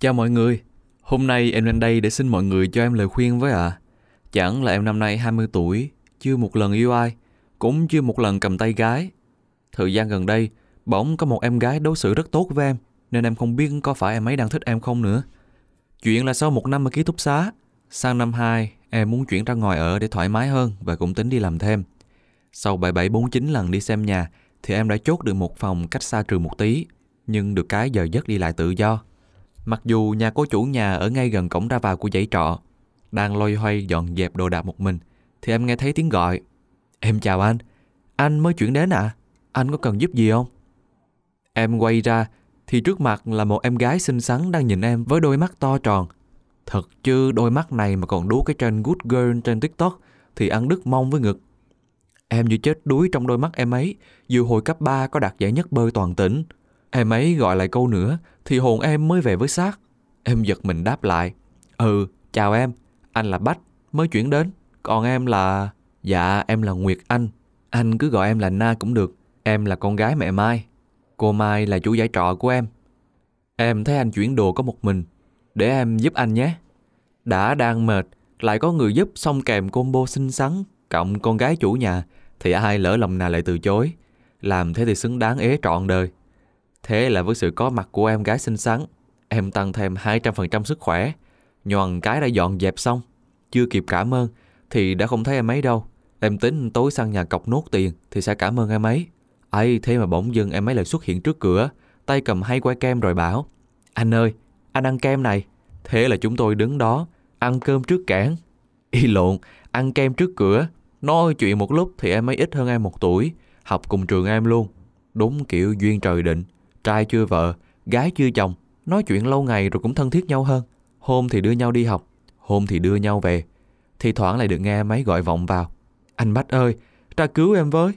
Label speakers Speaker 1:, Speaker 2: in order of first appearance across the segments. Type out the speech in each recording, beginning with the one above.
Speaker 1: Chào mọi người, hôm nay em lên đây để xin mọi người cho em lời khuyên với ạ. À. Chẳng là em năm nay 20 tuổi, chưa một lần yêu ai, cũng chưa một lần cầm tay gái. Thời gian gần đây, bỗng có một em gái đối xử rất tốt với em, nên em không biết có phải em ấy đang thích em không nữa. Chuyện là sau một năm ở ký túc xá, sang năm 2 em muốn chuyển ra ngoài ở để thoải mái hơn và cũng tính đi làm thêm. Sau 7749 lần đi xem nhà thì em đã chốt được một phòng cách xa trường một tí, nhưng được cái giờ giấc đi lại tự do Mặc dù nhà cô chủ nhà ở ngay gần cổng ra vào của dãy trọ, đang loay hoay dọn dẹp đồ đạc một mình, thì em nghe thấy tiếng gọi. Em chào anh, anh mới chuyển đến à? Anh có cần giúp gì không? Em quay ra thì trước mặt là một em gái xinh xắn đang nhìn em với đôi mắt to tròn. Thật chứ đôi mắt này mà còn đú cái trend good girl trên TikTok thì ăn đứt mong với ngực. Em như chết đuối trong đôi mắt em ấy, dù hồi cấp 3 có đạt giải nhất bơi toàn tỉnh, Em ấy gọi lại câu nữa thì hồn em mới về với xác. Em giật mình đáp lại. Ừ, chào em, anh là Bách, mới chuyển đến. Còn em là... Dạ, em là Nguyệt Anh. Anh cứ gọi em là Na cũng được. Em là con gái mẹ Mai. Cô Mai là chủ giải trọ của em. Em thấy anh chuyển đồ có một mình. Để em giúp anh nhé. Đã đang mệt, lại có người giúp xong kèm combo xinh xắn, cộng con gái chủ nhà, thì ai lỡ lòng nào lại từ chối. Làm thế thì xứng đáng ế trọn đời. Thế là với sự có mặt của em gái xinh xắn, em tăng thêm 200% sức khỏe. Nhòn cái đã dọn dẹp xong, chưa kịp cảm ơn thì đã không thấy em ấy đâu. Em tính tối sang nhà cọc nốt tiền thì sẽ cảm ơn em ấy. ấy thế mà bỗng dưng em ấy lại xuất hiện trước cửa, tay cầm hai que kem rồi bảo Anh ơi, anh ăn kem này. Thế là chúng tôi đứng đó, ăn cơm trước cản. Y lộn, ăn kem trước cửa. Nói chuyện một lúc thì em ấy ít hơn em một tuổi, học cùng trường em luôn. Đúng kiểu duyên trời định. Trai chưa vợ, gái chưa chồng, nói chuyện lâu ngày rồi cũng thân thiết nhau hơn. Hôm thì đưa nhau đi học, hôm thì đưa nhau về. Thì thoảng lại được nghe máy gọi vọng vào. Anh Bách ơi, ra cứu em với.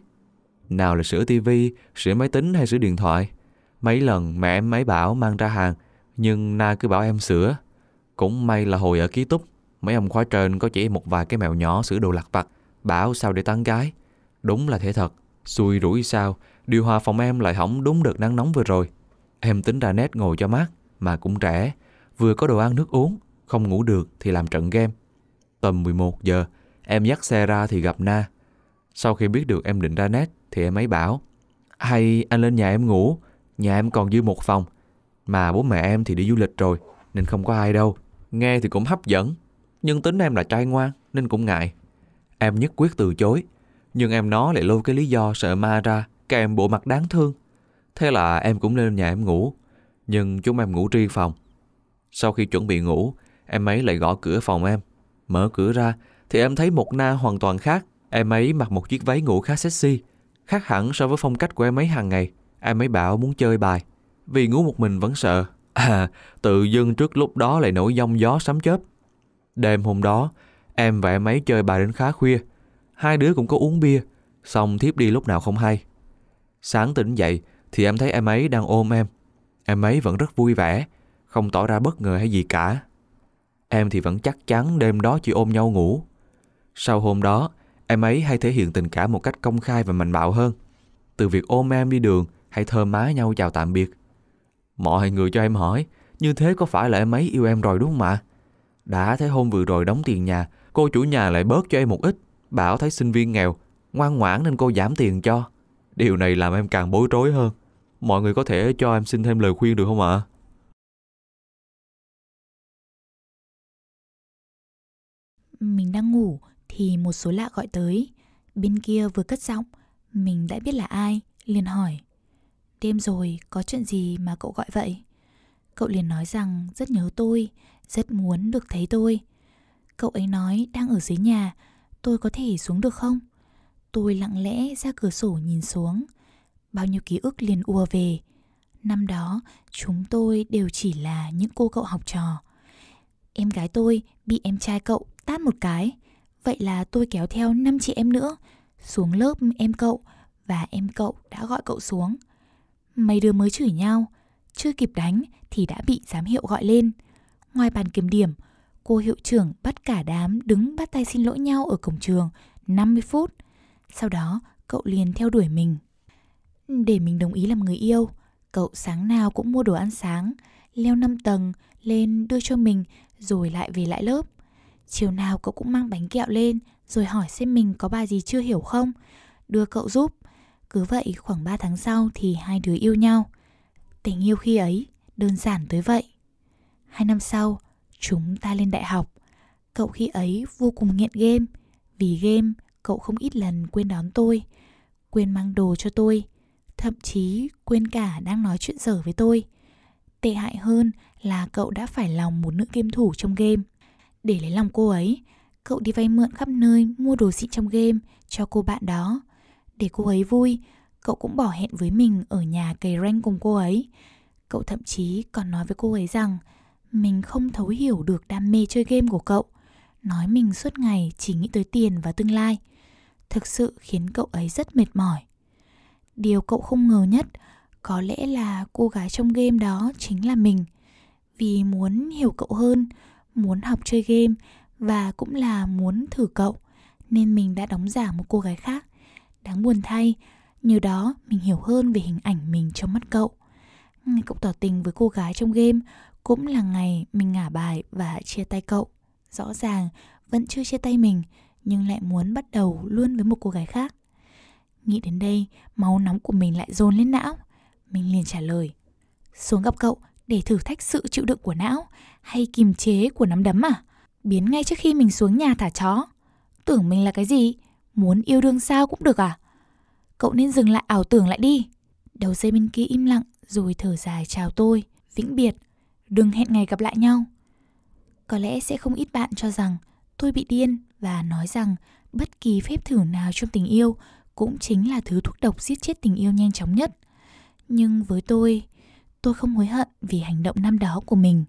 Speaker 1: Nào là sửa tivi, sửa máy tính hay sửa điện thoại. Mấy lần mẹ em máy bảo mang ra hàng, nhưng Na cứ bảo em sửa. Cũng may là hồi ở ký túc, mấy ông khóa trên có chỉ một vài cái mèo nhỏ sửa đồ lặt vặt, bảo sao để tán gái. Đúng là thể thật, xui rủi sao, Điều hòa phòng em lại hỏng đúng đợt nắng nóng vừa rồi. Em tính ra nét ngồi cho mát, mà cũng trẻ, Vừa có đồ ăn nước uống, không ngủ được thì làm trận game. Tầm 11 giờ, em dắt xe ra thì gặp Na. Sau khi biết được em định ra nét thì em ấy bảo Hay anh lên nhà em ngủ, nhà em còn dư một phòng. Mà bố mẹ em thì đi du lịch rồi, nên không có ai đâu. Nghe thì cũng hấp dẫn, nhưng tính em là trai ngoan nên cũng ngại. Em nhất quyết từ chối, nhưng em nó lại lôi cái lý do sợ ma ra các em bộ mặt đáng thương Thế là em cũng lên nhà em ngủ Nhưng chúng em ngủ riêng phòng Sau khi chuẩn bị ngủ Em ấy lại gõ cửa phòng em Mở cửa ra thì em thấy một na hoàn toàn khác Em ấy mặc một chiếc váy ngủ khá sexy Khác hẳn so với phong cách của em ấy hàng ngày Em ấy bảo muốn chơi bài Vì ngủ một mình vẫn sợ À tự dưng trước lúc đó lại nổi giông gió sấm chớp Đêm hôm đó Em và em ấy chơi bài đến khá khuya Hai đứa cũng có uống bia Xong thiếp đi lúc nào không hay Sáng tỉnh dậy thì em thấy em ấy đang ôm em. Em ấy vẫn rất vui vẻ, không tỏ ra bất ngờ hay gì cả. Em thì vẫn chắc chắn đêm đó chỉ ôm nhau ngủ. Sau hôm đó, em ấy hay thể hiện tình cảm một cách công khai và mạnh bạo hơn. Từ việc ôm em đi đường hay thơm má nhau chào tạm biệt. Mọi người cho em hỏi, như thế có phải là em ấy yêu em rồi đúng không ạ? Đã thấy hôm vừa rồi đóng tiền nhà, cô chủ nhà lại bớt cho em một ít, bảo thấy sinh viên nghèo, ngoan ngoãn nên cô giảm tiền cho. Điều này làm em càng bối rối hơn. Mọi người có thể cho em xin thêm lời khuyên được không ạ? À?
Speaker 2: Mình đang ngủ thì một số lạ gọi tới. Bên kia vừa cất giọng, mình đã biết là ai, liền hỏi. Đêm rồi, có chuyện gì mà cậu gọi vậy? Cậu liền nói rằng rất nhớ tôi, rất muốn được thấy tôi. Cậu ấy nói đang ở dưới nhà, tôi có thể xuống được không? Tôi lặng lẽ ra cửa sổ nhìn xuống Bao nhiêu ký ức liền ùa về Năm đó chúng tôi đều chỉ là những cô cậu học trò Em gái tôi bị em trai cậu tát một cái Vậy là tôi kéo theo năm chị em nữa Xuống lớp em cậu Và em cậu đã gọi cậu xuống Mấy đứa mới chửi nhau Chưa kịp đánh thì đã bị giám hiệu gọi lên Ngoài bàn kiểm điểm Cô hiệu trưởng bắt cả đám đứng bắt tay xin lỗi nhau ở cổng trường 50 phút sau đó cậu liền theo đuổi mình Để mình đồng ý làm người yêu Cậu sáng nào cũng mua đồ ăn sáng Leo 5 tầng lên đưa cho mình Rồi lại về lại lớp Chiều nào cậu cũng mang bánh kẹo lên Rồi hỏi xem mình có bài gì chưa hiểu không Đưa cậu giúp Cứ vậy khoảng 3 tháng sau thì hai đứa yêu nhau Tình yêu khi ấy đơn giản tới vậy Hai năm sau chúng ta lên đại học Cậu khi ấy vô cùng nghiện game Vì game cậu không ít lần quên đón tôi quên mang đồ cho tôi thậm chí quên cả đang nói chuyện dở với tôi tệ hại hơn là cậu đã phải lòng một nữ game thủ trong game để lấy lòng cô ấy cậu đi vay mượn khắp nơi mua đồ xịn trong game cho cô bạn đó để cô ấy vui cậu cũng bỏ hẹn với mình ở nhà cày rank cùng cô ấy cậu thậm chí còn nói với cô ấy rằng mình không thấu hiểu được đam mê chơi game của cậu nói mình suốt ngày chỉ nghĩ tới tiền và tương lai thực sự khiến cậu ấy rất mệt mỏi. Điều cậu không ngờ nhất có lẽ là cô gái trong game đó chính là mình. Vì muốn hiểu cậu hơn, muốn học chơi game và cũng là muốn thử cậu nên mình đã đóng giả một cô gái khác. Đáng buồn thay, nhờ đó mình hiểu hơn về hình ảnh mình trong mắt cậu. Ngày cậu tỏ tình với cô gái trong game cũng là ngày mình ngả bài và chia tay cậu. Rõ ràng vẫn chưa chia tay mình nhưng lại muốn bắt đầu luôn với một cô gái khác nghĩ đến đây máu nóng của mình lại dồn lên não mình liền trả lời xuống gặp cậu để thử thách sự chịu đựng của não hay kìm chế của nắm đấm à biến ngay trước khi mình xuống nhà thả chó tưởng mình là cái gì muốn yêu đương sao cũng được à cậu nên dừng lại ảo tưởng lại đi đầu dây bên kia im lặng rồi thở dài chào tôi vĩnh biệt đừng hẹn ngày gặp lại nhau có lẽ sẽ không ít bạn cho rằng tôi bị điên và nói rằng bất kỳ phép thử nào trong tình yêu cũng chính là thứ thuốc độc giết chết tình yêu nhanh chóng nhất. Nhưng với tôi, tôi không hối hận vì hành động năm đó của mình,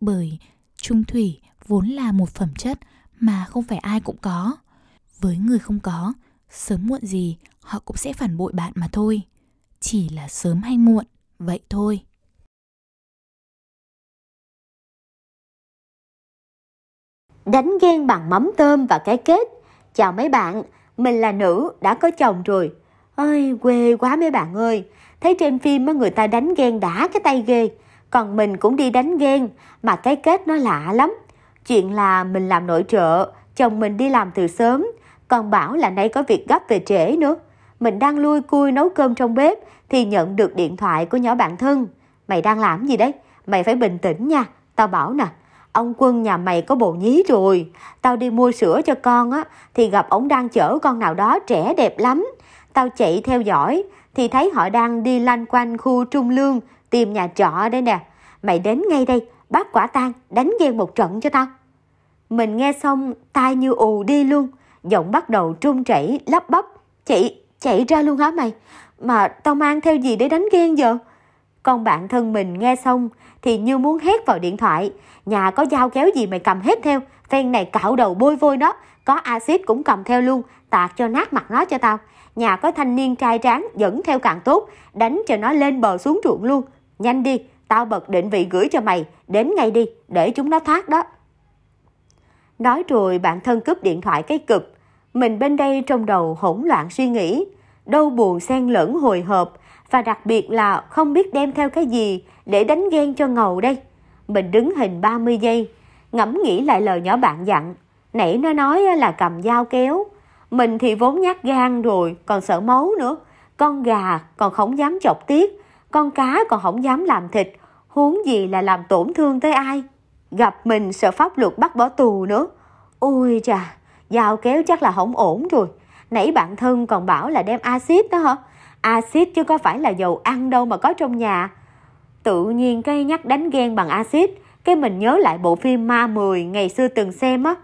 Speaker 2: bởi trung thủy vốn là một phẩm chất mà không phải ai cũng có. Với người không có, sớm muộn gì họ cũng sẽ phản bội bạn mà thôi, chỉ là sớm hay muộn, vậy thôi.
Speaker 3: đánh ghen bằng mắm tôm và cái kết. Chào mấy bạn, mình là nữ, đã có chồng rồi. Ơi, quê quá mấy bạn ơi, thấy trên phim á, người ta đánh ghen đã cái tay ghê. Còn mình cũng đi đánh ghen, mà cái kết nó lạ lắm. Chuyện là mình làm nội trợ, chồng mình đi làm từ sớm, còn bảo là nay có việc gấp về trễ nữa. Mình đang lui cui nấu cơm trong bếp thì nhận được điện thoại của nhỏ bạn thân. Mày đang làm gì đấy? Mày phải bình tĩnh nha, tao bảo nè ông quân nhà mày có bồ nhí rồi, tao đi mua sữa cho con á, thì gặp ổng đang chở con nào đó trẻ đẹp lắm. Tao chạy theo dõi, thì thấy họ đang đi lanh quanh khu trung lương tìm nhà trọ đây nè. Mày đến ngay đây, bắt quả tang, đánh ghen một trận cho tao. Mình nghe xong, tai như ù đi luôn, giọng bắt đầu trung chảy, lắp bắp. Chị, chạy ra luôn hả mày? Mà tao mang theo gì để đánh ghen giờ? con bạn thân mình nghe xong thì như muốn hét vào điện thoại. Nhà có dao kéo gì mày cầm hết theo, phen này cạo đầu bôi vôi nó, có axit cũng cầm theo luôn, tạt cho nát mặt nó cho tao. Nhà có thanh niên trai tráng dẫn theo càng tốt, đánh cho nó lên bờ xuống ruộng luôn. Nhanh đi, tao bật định vị gửi cho mày, đến ngay đi, để chúng nó thoát đó. Nói rồi bạn thân cướp điện thoại cái cực, mình bên đây trong đầu hỗn loạn suy nghĩ, đâu buồn xen lẫn hồi hộp, và đặc biệt là không biết đem theo cái gì để đánh ghen cho ngầu đây. Mình đứng hình 30 giây, ngẫm nghĩ lại lời nhỏ bạn dặn. Nãy nó nói là cầm dao kéo. Mình thì vốn nhát gan rồi, còn sợ máu nữa. Con gà còn không dám chọc tiết, con cá còn không dám làm thịt, huống gì là làm tổn thương tới ai. Gặp mình sợ pháp luật bắt bỏ tù nữa. Ôi chà, dao kéo chắc là không ổn rồi. Nãy bạn thân còn bảo là đem axit đó hả? axit chứ có phải là dầu ăn đâu mà có trong nhà. Tự nhiên cái nhắc đánh ghen bằng axit, cái mình nhớ lại bộ phim Ma 10 ngày xưa từng xem á,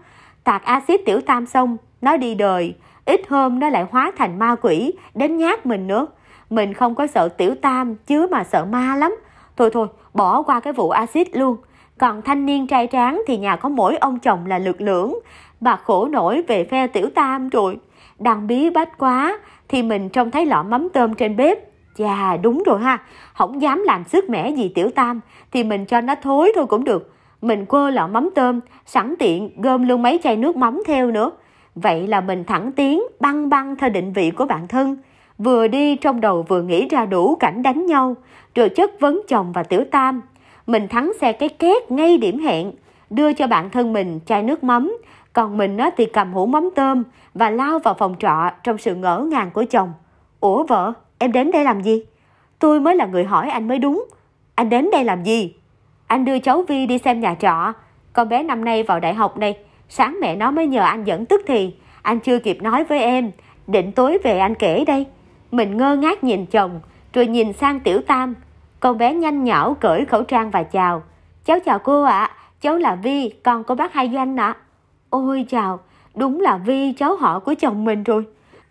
Speaker 3: tạt axit tiểu tam xong, nó đi đời, ít hôm nó lại hóa thành ma quỷ đến nhát mình nữa. Mình không có sợ tiểu tam chứ mà sợ ma lắm. Thôi thôi, bỏ qua cái vụ axit luôn. Còn thanh niên trai tráng thì nhà có mỗi ông chồng là lực lưỡng. Bà khổ nổi về phe tiểu tam rồi đang bí bách quá thì mình trông thấy lọ mắm tôm trên bếp chà đúng rồi ha không dám làm sức mẻ gì tiểu tam thì mình cho nó thối thôi cũng được mình quơ lọ mắm tôm sẵn tiện gom luôn mấy chai nước mắm theo nữa vậy là mình thẳng tiến băng băng theo định vị của bạn thân vừa đi trong đầu vừa nghĩ ra đủ cảnh đánh nhau rồi chất vấn chồng và tiểu tam mình thắng xe cái két ngay điểm hẹn đưa cho bạn thân mình chai nước mắm còn mình thì cầm hũ mắm tôm và lao vào phòng trọ trong sự ngỡ ngàng của chồng. Ủa vợ, em đến đây làm gì? Tôi mới là người hỏi anh mới đúng. Anh đến đây làm gì? Anh đưa cháu Vi đi xem nhà trọ. Con bé năm nay vào đại học này. Sáng mẹ nó mới nhờ anh dẫn tức thì. Anh chưa kịp nói với em. Định tối về anh kể đây. Mình ngơ ngác nhìn chồng, rồi nhìn sang tiểu tam. Con bé nhanh nhảu cởi khẩu trang và chào. Cháu chào cô ạ, à. cháu là Vi, con của bác Hai Doanh ạ. À. Ôi chào, đúng là Vi cháu họ của chồng mình rồi.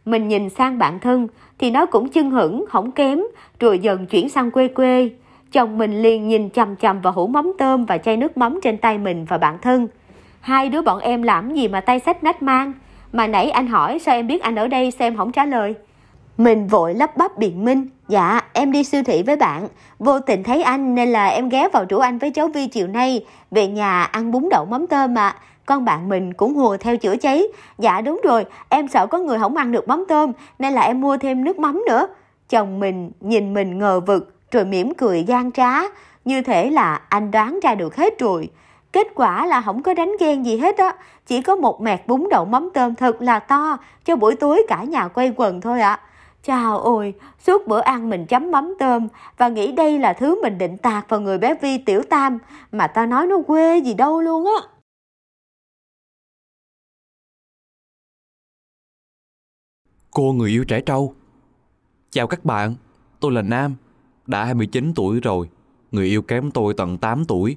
Speaker 3: Mình nhìn sang bạn thân thì nó cũng chưng hửng, hỏng kém, rồi dần chuyển sang quê quê. Chồng mình liền nhìn chằm chằm vào hũ mắm tôm và chai nước mắm trên tay mình và bạn thân. Hai đứa bọn em làm gì mà tay sách nách mang? Mà nãy anh hỏi sao em biết anh ở đây xem không trả lời. Mình vội lắp bắp biện minh. Dạ, em đi siêu thị với bạn. Vô tình thấy anh nên là em ghé vào rủ anh với cháu Vi chiều nay. Về nhà ăn bún đậu mắm tôm à con bạn mình cũng hùa theo chữa cháy. Dạ đúng rồi, em sợ có người không ăn được mắm tôm, nên là em mua thêm nước mắm nữa. Chồng mình nhìn mình ngờ vực, rồi mỉm cười gian trá. Như thể là anh đoán ra được hết rồi. Kết quả là không có đánh ghen gì hết á, chỉ có một mẹt bún đậu mắm tôm thật là to cho buổi tối cả nhà quay quần thôi ạ. Chào ôi, suốt bữa ăn mình chấm mắm tôm và nghĩ đây là thứ mình định tạc vào người bé Vi tiểu tam mà tao nói
Speaker 2: nó quê gì đâu luôn á.
Speaker 1: Cô người yêu trẻ trâu Chào các bạn, tôi là Nam Đã 29 tuổi rồi Người yêu kém tôi tận 8 tuổi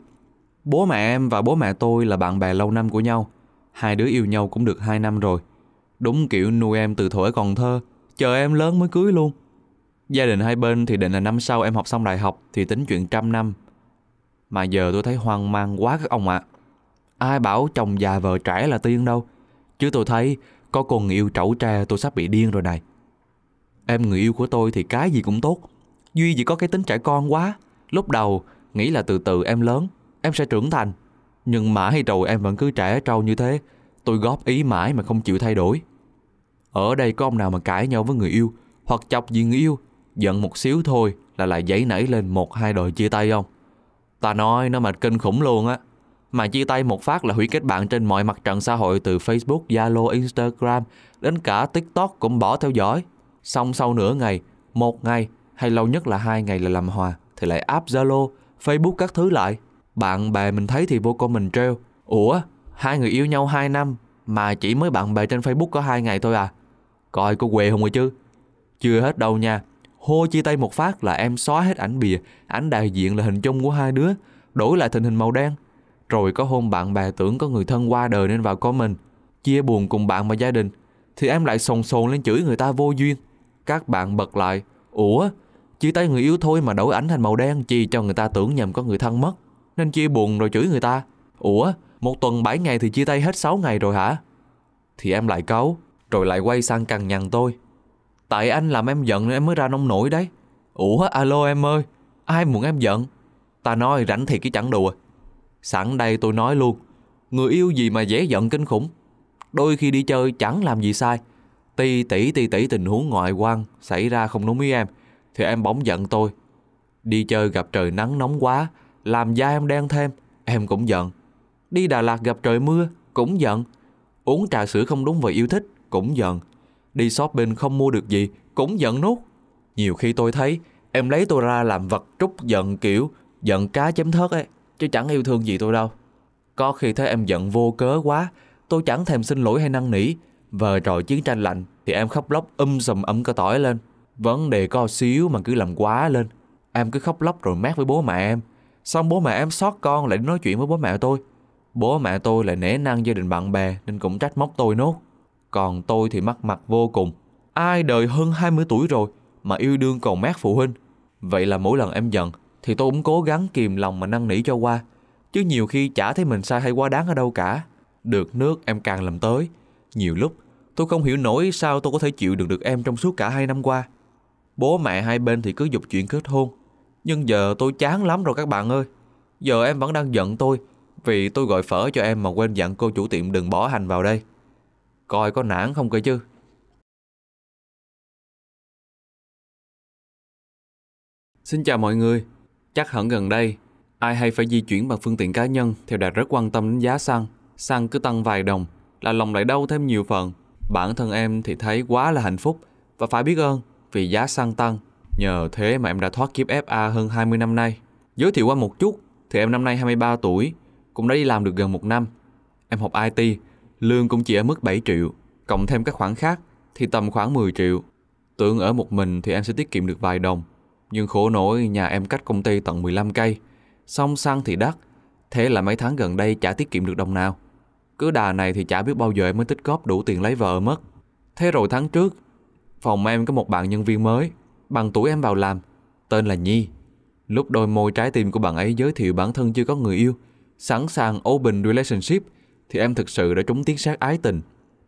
Speaker 1: Bố mẹ em và bố mẹ tôi là bạn bè lâu năm của nhau Hai đứa yêu nhau cũng được 2 năm rồi Đúng kiểu nuôi em từ thuở còn thơ Chờ em lớn mới cưới luôn Gia đình hai bên thì định là năm sau em học xong đại học Thì tính chuyện trăm năm Mà giờ tôi thấy hoang mang quá các ông ạ à. Ai bảo chồng già vợ trẻ là tiên đâu Chứ tôi thấy có cô người yêu trẩu tra tôi sắp bị điên rồi này Em người yêu của tôi thì cái gì cũng tốt Duy chỉ có cái tính trẻ con quá Lúc đầu nghĩ là từ từ em lớn Em sẽ trưởng thành Nhưng mãi hay trầu em vẫn cứ trẻ trâu như thế Tôi góp ý mãi mà không chịu thay đổi Ở đây có ông nào mà cãi nhau với người yêu Hoặc chọc gì người yêu Giận một xíu thôi là lại giấy nảy lên một hai đời chia tay không Ta nói nó mà kinh khủng luôn á mà chia tay một phát là hủy kết bạn trên mọi mặt trận xã hội từ Facebook, Zalo, Instagram đến cả TikTok cũng bỏ theo dõi. Xong sau nửa ngày, một ngày hay lâu nhất là hai ngày là làm hòa thì lại áp Zalo, Facebook các thứ lại. Bạn bè mình thấy thì vô comment treo. Ủa, hai người yêu nhau 2 năm mà chỉ mới bạn bè trên Facebook có hai ngày thôi à? Coi có quê không rồi chứ? Chưa hết đâu nha. Hô chia tay một phát là em xóa hết ảnh bìa, ảnh đại diện là hình chung của hai đứa, đổi lại thành hình màu đen, rồi có hôm bạn bè tưởng có người thân qua đời nên vào có mình, chia buồn cùng bạn và gia đình, thì em lại sồn sồn lên chửi người ta vô duyên. Các bạn bật lại, ủa, chia tay người yêu thôi mà đổi ảnh thành màu đen chi cho người ta tưởng nhầm có người thân mất, nên chia buồn rồi chửi người ta. Ủa, một tuần 7 ngày thì chia tay hết 6 ngày rồi hả? Thì em lại cáu, rồi lại quay sang cằn nhằn tôi. Tại anh làm em giận nên em mới ra nông nổi đấy. Ủa, alo em ơi, ai muốn em giận? Ta nói rảnh thì cái chẳng đùa. Sẵn đây tôi nói luôn, người yêu gì mà dễ giận kinh khủng. Đôi khi đi chơi chẳng làm gì sai. Ti tỷ ti tỷ tình huống ngoại quan xảy ra không đúng với em, thì em bỗng giận tôi. Đi chơi gặp trời nắng nóng quá, làm da em đen thêm, em cũng giận. Đi Đà Lạt gặp trời mưa, cũng giận. Uống trà sữa không đúng và yêu thích, cũng giận. Đi shopping không mua được gì, cũng giận nút. Nhiều khi tôi thấy, em lấy tôi ra làm vật trút giận kiểu giận cá chém thớt ấy chứ chẳng yêu thương gì tôi đâu. Có khi thấy em giận vô cớ quá, tôi chẳng thèm xin lỗi hay năn nỉ. Và rồi chiến tranh lạnh thì em khóc lóc um sầm ấm cơ tỏi lên. Vấn đề có xíu mà cứ làm quá lên. Em cứ khóc lóc rồi mát với bố mẹ em. Xong bố mẹ em xót con lại nói chuyện với bố mẹ tôi. Bố mẹ tôi lại nể năng gia đình bạn bè nên cũng trách móc tôi nốt. Còn tôi thì mắc mặt vô cùng. Ai đời hơn 20 tuổi rồi mà yêu đương còn mát phụ huynh. Vậy là mỗi lần em giận thì tôi cũng cố gắng kìm lòng mà năn nỉ cho qua. Chứ nhiều khi chả thấy mình sai hay quá đáng ở đâu cả. Được nước em càng làm tới. Nhiều lúc tôi không hiểu nổi sao tôi có thể chịu được được em trong suốt cả hai năm qua. Bố mẹ hai bên thì cứ dục chuyện kết hôn. Nhưng giờ tôi chán lắm rồi các bạn ơi. Giờ em vẫn đang giận tôi vì tôi gọi phở cho em mà quên dặn cô chủ tiệm đừng bỏ hành vào đây. Coi có nản không cơ chứ. Xin chào mọi người, Chắc hẳn gần đây, ai hay phải di chuyển bằng phương tiện cá nhân thì đã rất quan tâm đến giá xăng. Xăng cứ tăng vài đồng là lòng lại đau thêm nhiều phần. Bản thân em thì thấy quá là hạnh phúc và phải biết ơn vì giá xăng tăng. Nhờ thế mà em đã thoát kiếp FA hơn 20 năm nay. Giới thiệu qua một chút thì em năm nay 23 tuổi, cũng đã đi làm được gần một năm. Em học IT, lương cũng chỉ ở mức 7 triệu, cộng thêm các khoản khác thì tầm khoảng 10 triệu. Tưởng ở một mình thì em sẽ tiết kiệm được vài đồng, nhưng khổ nỗi nhà em cách công ty tận 15 cây Xong xăng thì đắt Thế là mấy tháng gần đây chả tiết kiệm được đồng nào Cứ đà này thì chả biết bao giờ em mới tích góp đủ tiền lấy vợ mất Thế rồi tháng trước Phòng em có một bạn nhân viên mới Bằng tuổi em vào làm Tên là Nhi Lúc đôi môi trái tim của bạn ấy giới thiệu bản thân chưa có người yêu Sẵn sàng open relationship Thì em thực sự đã trúng tiếng sát ái tình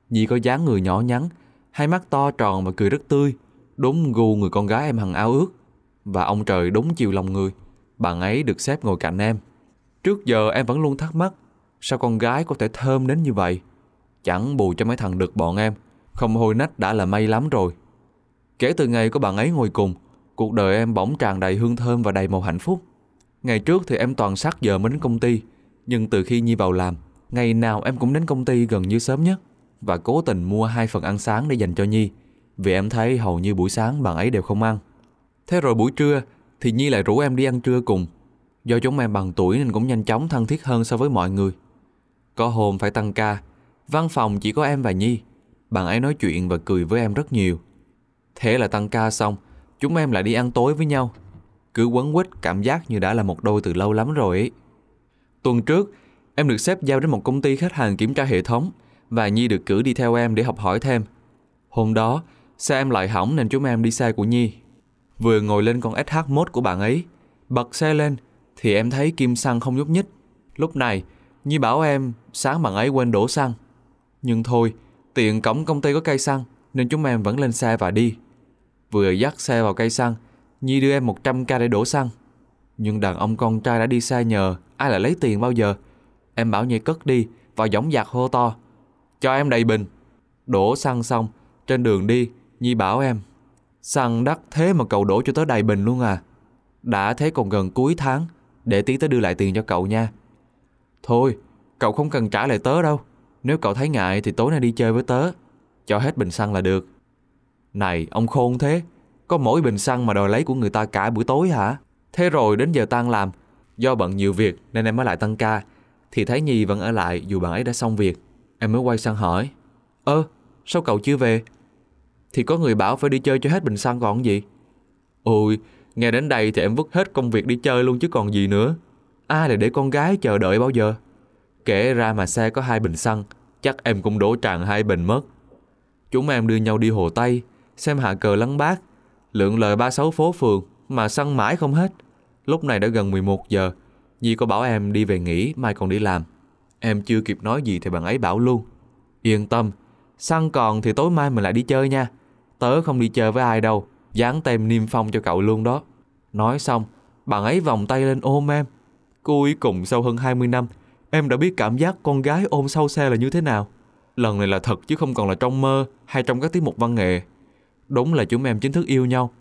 Speaker 1: Nhi có dáng người nhỏ nhắn Hai mắt to tròn và cười rất tươi Đúng gu người con gái em hằng ao ước và ông trời đúng chiều lòng người. Bạn ấy được xếp ngồi cạnh em. Trước giờ em vẫn luôn thắc mắc sao con gái có thể thơm đến như vậy. Chẳng bù cho mấy thằng được bọn em, không hôi nách đã là may lắm rồi. Kể từ ngày có bạn ấy ngồi cùng, cuộc đời em bỗng tràn đầy hương thơm và đầy màu hạnh phúc. Ngày trước thì em toàn sát giờ mới đến công ty, nhưng từ khi Nhi vào làm, ngày nào em cũng đến công ty gần như sớm nhất và cố tình mua hai phần ăn sáng để dành cho Nhi, vì em thấy hầu như buổi sáng bạn ấy đều không ăn. Thế rồi buổi trưa thì Nhi lại rủ em đi ăn trưa cùng. Do chúng em bằng tuổi nên cũng nhanh chóng thân thiết hơn so với mọi người. Có hôm phải tăng ca, văn phòng chỉ có em và Nhi. Bạn ấy nói chuyện và cười với em rất nhiều. Thế là tăng ca xong, chúng em lại đi ăn tối với nhau. Cứ quấn quýt cảm giác như đã là một đôi từ lâu lắm rồi ấy. Tuần trước, em được xếp giao đến một công ty khách hàng kiểm tra hệ thống và Nhi được cử đi theo em để học hỏi thêm. Hôm đó, xe em lại hỏng nên chúng em đi xe của Nhi Vừa ngồi lên con SH1 của bạn ấy, bật xe lên thì em thấy kim xăng không nhúc nhích. Lúc này, Nhi bảo em sáng bạn ấy quên đổ xăng. Nhưng thôi, tiện cổng công ty có cây xăng nên chúng em vẫn lên xe và đi. Vừa dắt xe vào cây xăng, Nhi đưa em 100k để đổ xăng. Nhưng đàn ông con trai đã đi xa nhờ, ai lại lấy tiền bao giờ? Em bảo Nhi cất đi và giỏng giạc hô to. Cho em đầy bình. Đổ xăng xong, trên đường đi, Nhi bảo em Săn đắt thế mà cậu đổ cho tới đầy bình luôn à. Đã thế còn gần cuối tháng, để tí tớ đưa lại tiền cho cậu nha. Thôi, cậu không cần trả lại tớ đâu. Nếu cậu thấy ngại thì tối nay đi chơi với tớ. Cho hết bình xăng là được. Này, ông khôn thế. Có mỗi bình xăng mà đòi lấy của người ta cả buổi tối hả? Thế rồi đến giờ tan làm. Do bận nhiều việc nên em mới lại tăng ca. Thì thấy Nhi vẫn ở lại dù bạn ấy đã xong việc. Em mới quay sang hỏi. Ơ, ờ, sao cậu chưa về? Thì có người bảo phải đi chơi cho hết bình xăng còn gì Ôi Nghe đến đây thì em vứt hết công việc đi chơi luôn chứ còn gì nữa Ai lại để con gái chờ đợi bao giờ Kể ra mà xe có hai bình xăng Chắc em cũng đổ tràn hai bình mất Chúng em đưa nhau đi Hồ Tây Xem hạ cờ lăng bác Lượng lời ba sáu phố phường Mà xăng mãi không hết Lúc này đã gần 11 giờ Nhi có bảo em đi về nghỉ mai còn đi làm Em chưa kịp nói gì thì bạn ấy bảo luôn Yên tâm Xăng còn thì tối mai mình lại đi chơi nha tớ không đi chơi với ai đâu, dán tem niêm phong cho cậu luôn đó. Nói xong, bạn ấy vòng tay lên ôm em. Cuối cùng sau hơn 20 năm, em đã biết cảm giác con gái ôm sau xe là như thế nào. Lần này là thật chứ không còn là trong mơ hay trong các tiết mục văn nghệ. Đúng là chúng em chính thức yêu nhau.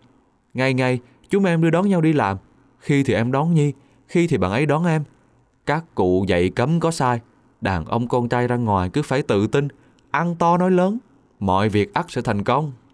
Speaker 1: Ngày ngày, chúng em đưa đón nhau đi làm. Khi thì em đón Nhi, khi thì bạn ấy đón em. Các cụ dạy cấm có sai. Đàn ông con trai ra ngoài cứ phải tự tin, ăn to nói lớn. Mọi việc ắt sẽ thành công.